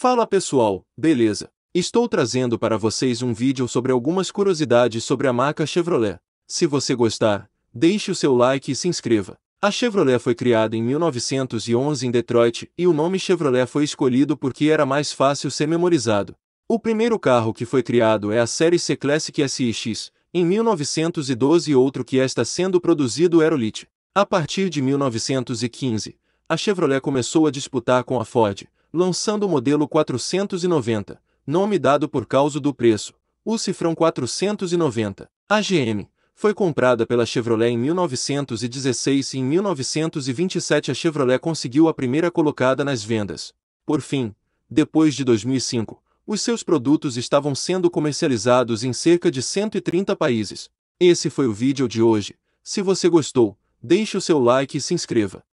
Fala pessoal, beleza? Estou trazendo para vocês um vídeo sobre algumas curiosidades sobre a marca Chevrolet. Se você gostar, deixe o seu like e se inscreva. A Chevrolet foi criada em 1911 em Detroit e o nome Chevrolet foi escolhido porque era mais fácil ser memorizado. O primeiro carro que foi criado é a série C Classic SIX, em 1912 e outro que está sendo produzido era o Elite. A partir de 1915, a Chevrolet começou a disputar com a Ford, lançando o modelo 490, nome dado por causa do preço, o cifrão 490. A GM foi comprada pela Chevrolet em 1916 e em 1927 a Chevrolet conseguiu a primeira colocada nas vendas. Por fim, depois de 2005, os seus produtos estavam sendo comercializados em cerca de 130 países. Esse foi o vídeo de hoje. Se você gostou, deixe o seu like e se inscreva.